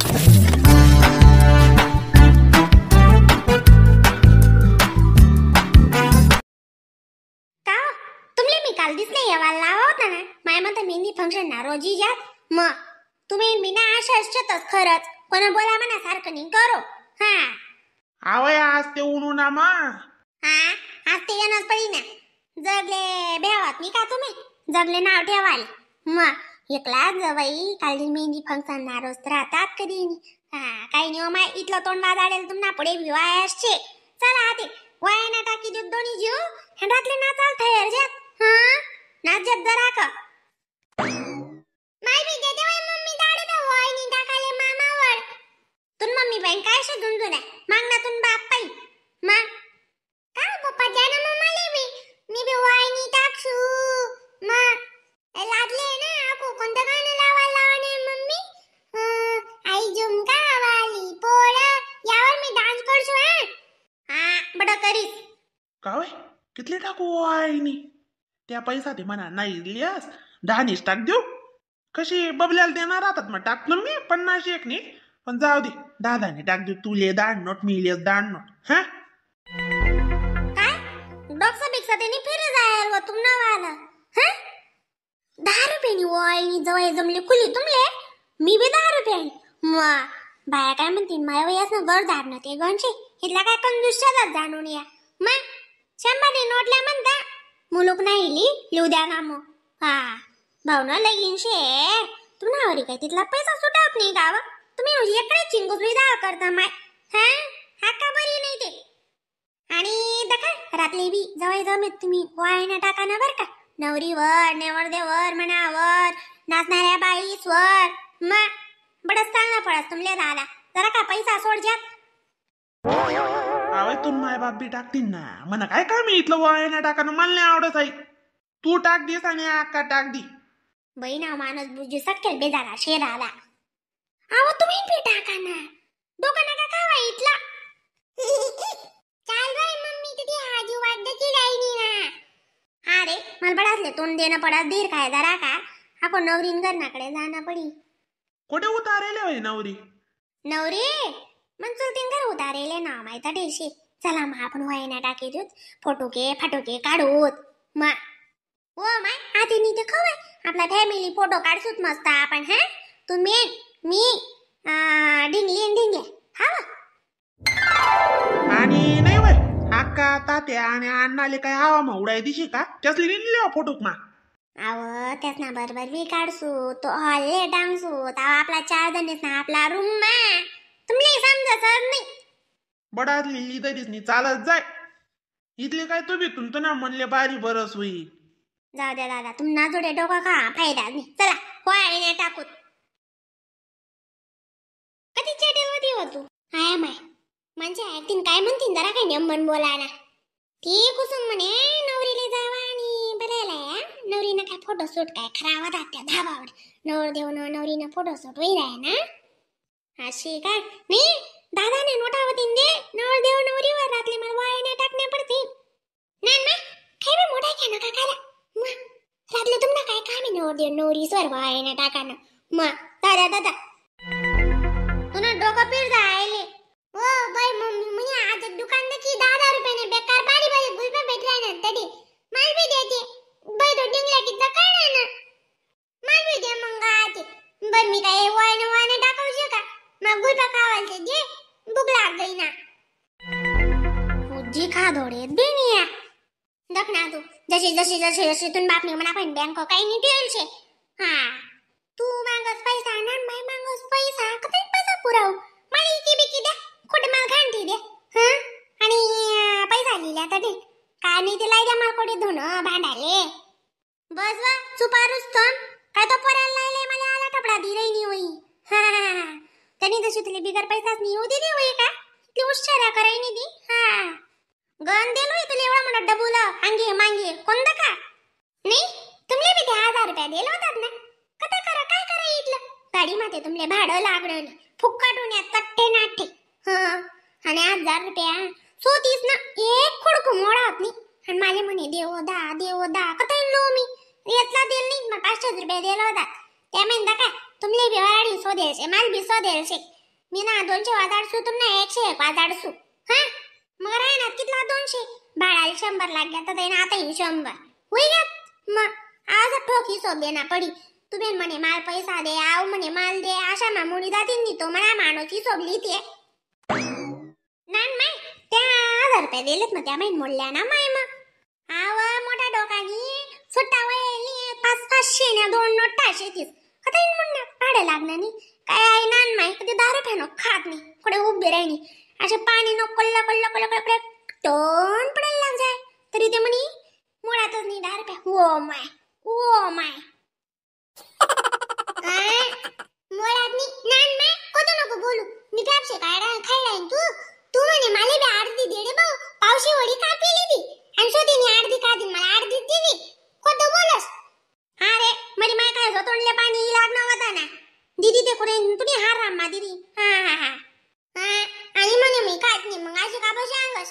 का तुमले मी काल दिसले येवाल लावा होता ना माय म्हणते मेहंदी फंक्शन ना रोजी जात मग तुम्ही मी ना आशा असतच खरंच बोला म्हणा सारखं नाही करो हा आवय आज ते मा हा आज ते पडी ना जगले भेवात मी का तुम्ही जगले नाव ठेवाल मग एकलाच बाई काल मेहंदी फंक्शन ना रोज तर आता कधी काही नाही माय इथलं तोंड वाजाडेल तुम्हाला पुढे विवाहाचे चला आते वाया ना टाकी देऊ दोन्ही जीव हंडातले ना चालत आहे अर्जत हा नाचत जरा का माय बी देते मम्मी दाडे तर होय नी टाकाले मामावर तुन मम्मी बहीण काय शोधून जुना मांग काय कितले टाकू आईनी त्या पैसा दे म्हणा नाही इलियास दहानीच टाक देऊ कशी बबल्याला देणार आहात मग टाकतो मी पन्नास एक नाही पण जाऊ दे दहा दहानी टाक देऊ तुले दाण नोट मी इलियास दाण नोट हा काय डॉक्टर पेक्षा त्यांनी फिरे जायल व तुम नावाला हा दहा रुपयानी व आईनी जवळ जमले खुली तुमले मी बी दहा रुपयानी मग बाया काय म्हणते माया वयास वर धारणं ते गणशे हिला काय कंदुसच्या जात जाणून या मग नाही ನೋಡ್ಲಾಮಂತ द्या ना लुध्यानामो हा भावना लगीन शे ना वरी काय तिथला पैसा सुटत नाही गाव तुम्ही रोज इकडे चिंगुसरी दाळ करता माय हा हा का बरी नाही ते आणि दका रात्री बी जवळ जमेत तुम्ही वायना टाका ना बर का नवरी वर नवरीवर देवर मनावर नाचणाऱ्या बाई स्वर मा बडच चांगला पडस तुमले दादा जरा का पैसा सोड जात आवय तू माय बाप बी टाकतील ना म्हणा काय काय मी इथलं वय ना टाकानं मला नाही आवडत आहे तू टाक दिस आणि अक्का टाक दी बहिणा माणूस बुजू सटकेल बेजारा शेराला आव तुम्ही पी टाका ना डोका नका खावा इथला चाल बाई मम्मी तिथे हाजी वाद्य केलायनी ना अरे मला बडासले तोंड देणं पडा धीर काय जरा का आपण नवरीन घरनाकडे जाणं पडी कुठे उतारेले होय नवरी नवरी मनसुरतीन घर उतारेले ना माहिता ठेशी चला मग आपण वहिन्या टाकी देऊत फोटोके फाटोके काढूत मा ओ माय आधी मी ते खवाय आपला फॅमिली फोटो काढसूत मस्त आपण हा तू मी मी डिंगली ढिंगले हा आणि नाही वर अक्का ताते आणि अण्णाले काय हवा मग उडाय दिशी का त्यासले लिहिले फोटोक मा आव त्याच ना बरोबर मी काढसू तो हल्ले डांगसू आव आपला चार जणीच ना आपला रूम मा मला नाही बडा लिहिली तरीच नाही चालत जाय इथले काय तुम्ही तुमचं ना म्हणले बारी बरस होई जाऊ द्या दादा तुम्ही ना जोडे डोका खा फायदा नाही चला कोळी नाही टाकूत कधी चेटेल होती हो तू हाय माय म्हणजे ऍक्टिंग काय म्हणतीन जरा काय नेमन बोलायला ती कुसुम म्हणे नवरीले जावा आणि बरायला या नवरीनं काय शूट काय खरावा होता त्या धाबावर नवर देऊन नवरीनं फोटोशूट होईल ना अशी का नाही दादाने नोटा होतीन दे नवरदेव नोरीवर रात्री मला वायाने टाकणे पडते नान मा काय मोठा घ्या काय काम आहे नवरदेव नोरीवर वायाने टाकानं मा दादा दादा जायले ओ बाई मम्मी आज दुकान की दहा दहा रुपयाने बेकार बारी बारी गुलपे भेटलाय ना तरी माल बी देते बाई तो डिंगला की जकाळ ना माल भी दे मग आते बाई मी काय का दे બુગલા ગઈ ના ઉજી ખાધો રે બેનિયા દખના તું જશી જશી જશી જશી તું બાપની મના પણ બેંકો કઈ ની ઢેલ છે હા તું માંગસ પૈસા ના મેં માંગસ પૈસા કતે પૈસા પુરાવ મારી કે બીકી દે ખોટ માં ગાંઠી દે હા અને પૈસા લીલા તડે કાની તે લઈ જા માર કોડી ધોનો ભાંડા લે બસ વા સુપારુસ તન કાય તો પરાલ લઈ લે મને આલા ટપડા દી રહી ની હોય હા त्यांनी जशी तुले बिगर पैसाच नाही येऊ दिली होय का ती उशारा कराय दी हा गन देलो तुला एवढा मोठा डबूल अंगी मांगी कोणता का नाही तुमले बी ते हजार रुपया दिले होतात ना कथा करा काय करा इथलं गाडी माते तुमले भाडं लागलं फुक्काटून या कट्टे नाट्टे हा आणि हजार रुपया सोतीस ना एक खुडक मोडा होत नाही आणि माझे म्हणे देव दा देव दा कथा मी येतला देल नाही मला पाचशेच रुपया दिला होता त्या म्हणता काय तुमले बी सो सोधेल शे माल बी सोधेल शे मीना ना दोनशे वाजाडसू तुमना एकशे एक वाजाडसू हा मग ना कितला दोनशे भाडाला शंभर लाग्या तर देना आता ही शंभर होई गया मग आज ठोकी सो देना पडी तुम्ही म्हणे माल पैसा दे आव म्हणे माल दे अशा मामुनी जातीन नी तो मला मानोची सोबली ते नान माय त्या हजार रुपये दिलेत मग त्या बाईन मोडल्या ना माय मग आव मोठा डोकागी सुट्टा वयली पाच पाचशे ना दोन नोटा शेतीस कथा येईन म्हणणं भाड्या लागणार नाही काय आहे ना माय कधी दारू फॅनो खात नाही कुठे उभी राहिनी असे पाणी नो कल्ल कल्ल कल्ल कल्ल टन पडायला लाग जाय तरी ते म्हणी मुळातच नाही दारू प्या हो माय तोंडले पाणी लागणार होता ना दीदी ते कुठे तुम्ही हार रामा दीदी हा हा हा आणि म्हणे मी काय नाही मग अशी का बसे अंगस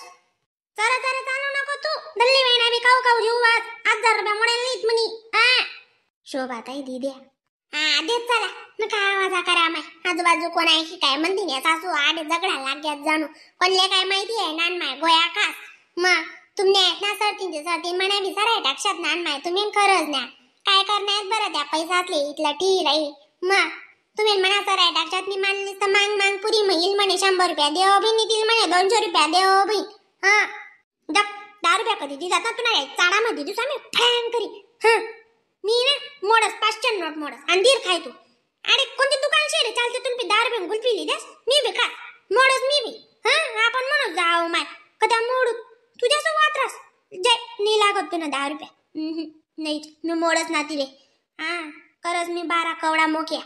चला चला चालू नको तू दल्ली वेणा मी काऊ काऊ जीव आज हजार रुपया मोडेल नाहीत म्हणी हा शोभाताई दीदी हा देत चला नका आ करा माय आजूबाजू कोण आहे की काय म्हणते नाही सासू आडे झगडा लाग्यात जाणू कोणले काय माहिती आहे नान माय गोया खास मग तुमने आहेत ना सर ती म्हणा सर आहे टाकशात नान माय तुम्ही खरंच ना काय करण्यात बरं त्या पैसातले इथला टी राही मग तुम्ही म्हणा सर डाक्यात मी मानली तर मांग मांग पुरी म्हणील म्हणे शंभर रुपया देव बी नितील म्हणे दोनशे रुपया देव बी हा द दहा रुपया कधी दी जातात नाही चाडामध्ये दिवसा मी फॅन करी हा मी ना मोडस पाचशे नोट मोडस अंधीर खाय तू अरे कोणती दुकान शेड चालते तुम्ही दहा रुपये गुलफी लिहिदेस मी बी खा मोडस मी बी हा आपण म्हणून जाऊ माय कदा मोडू तुझ्यासोबत रास जय नी लागत तुला दहा रुपया नाही मी मोडच ना तिले हा करच मी बारा कवडा मोक्या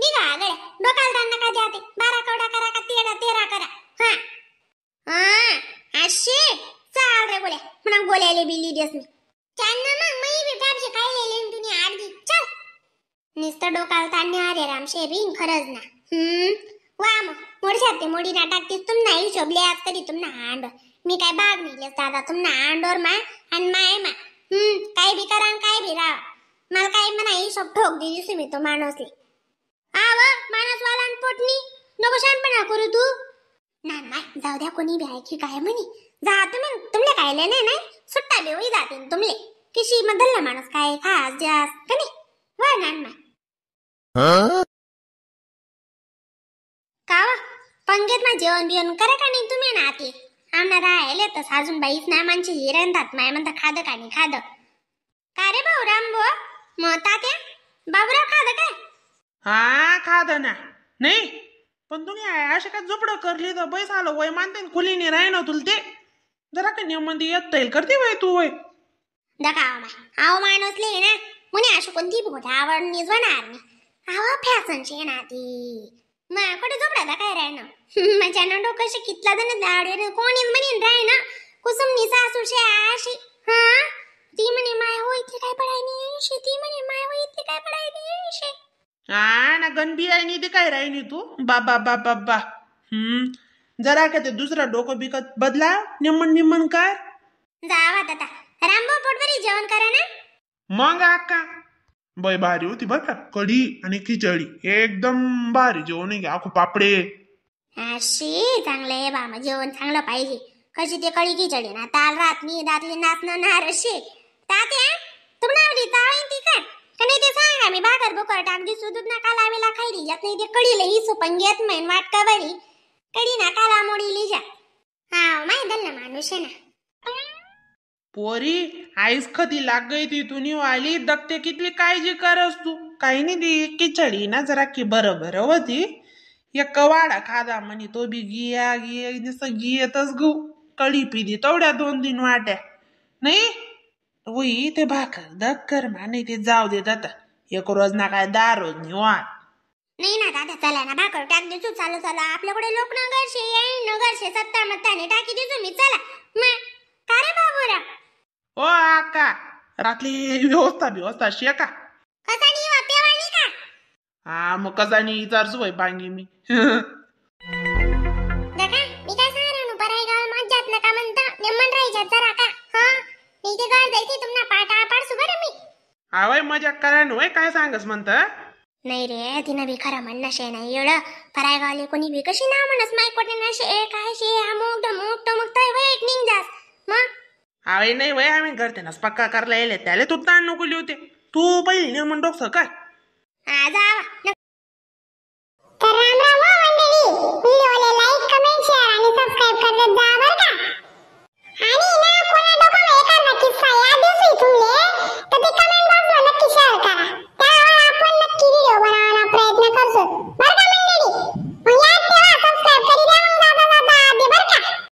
निघा आगळे डोकाल दांडा का जाते बारा कवडा करा का तेरा तेरा करा हा हा अशी चाल रे गोळ्या म्हणा बोलायले बिली देस मी त्यांना मग मी बी बापशे काय लेले तुम्ही आडगी चल नुसतं डोकाल तांडणे आरे रामशे बिन खरंच ना हम्म वा मग मोडशात ते मोडी ना तुम तुम्हाला हिशोबले आज तरी तुमना आंड मी काय बाग नेलेस दादा तुम्हाला आंडोर मा आणि माय मा हम्म काय बी करा आणि काय बी मला काय मनाई सब ठोक दे दिसू मी तो माणसले आव माणसवाला आणि पोटनी नको शानपणा करू तू ना नाही जाऊ द्या कोणी भी की काय म्हणे जा तुम्ही तुमले काय नाही नाही सुट्टा होई जाते तुमले किशी मधला माणूस काय खास जास का वा ना नाही कावा पंगेत ना जेवण बिवण करे का नाही तुम्ही ना ना राहिले तस अजून बाईच ना मानची हिरणतात माय म्हणता खाद का खाद का रे भाऊ राम भो ते तात्या बाबूराव खाद काय हा खाद ना नाही पण तुम्ही असे का झोपड करली तर बैस आलं वय मानते खुलीने राही ना तुला ते जरा का नियममध्ये येत येईल करते वय तू वय दका माय आव माय नसली ना मुने अशी कोणती आवड निजवणार नाही आवा फॅशनची ना ती माझ्याकडे झोपडाला काय ना माझ्या ना डोकं कितला दन दाडे कोणी म्हणेन राहणं कुसुमनी सासू शे आशी हा ती म्हणे माय हो इथे काय पडाय नाही ती म्हणे माय होई इथे काय पडाय नाही हा ना गणबी आहे नाही ते काय राहिनी तू बाबा बाबा बा हम्म जरा का ते दुसरा डोकं बिकत बदला निमण निमण कर जावा दादा रामभाऊ भरी जेवण करा ना मग अक्का बाई भारी होती बरं का कढी आणि खिचडी एकदम भारी जेवण आहे आखो पापडे अशी चांगलं आहे बाबा जेवण चांगलं पाहिजे कशी ते कळी खिचडी ना ताल रात मी दातली नाचणं नारशी तात्या तू नावली ताळ ती का का नाही ते सांगा मी भाकर बुकर टाकदी सुदूत ना काला वेला खायली जात नाही ते कढीला ही सुपन घेत मैन वाटका बरी कढी ना काला मोडी लिजा हा माहिती ना माणूस आहे ना पोरी आईस कधी लाग गई तिथून आली दगते किती काळजी करस तू काही नाही दी किचडी ना जरा की बरं बरं होती एक वाडा खादा म्हणे तो बी गिया गिया नुसतं गियतच गो कळी पिदी तेवढ्या दोन दिन वाट्या नाही वई ते भाकर दग कर माने ते जाऊ दे आता एक रोज ना काय रोज निवा नाही ना दादा चला ना भाकर टाक देतो चालू चालू आपल्याकडे लोक नगरशे येईल नगरशे सत्ता मत्ताने टाकी देतो मी चला रात्री व्यवस्था बिवस्था शे का कसानी वा पेवानी का हा मग कसानी विचारसू बाई पांगी मी दादा मी काय सांगणार नु पराई गाव माझ जात नका म्हणता निमन राही जात जरा का हा मी ते गाव जायची तुम्हाला पाटा पाडसू बरं मी आवय मजा करा नु काय सांगस म्हणता नाही रे तिनं बी खरं म्हणणं शे नाही एवढं फराय गावले कोणी बी कशी ना म्हणस माय कोटे ना शे काय शे अमुक डमुक टमुक तर वाईट निघ जास म आवे नाही वय आम्ही करते ना पक्का करला येले त्याला तू ताण नकोली होते तू पहिली म्हण डोकसं काय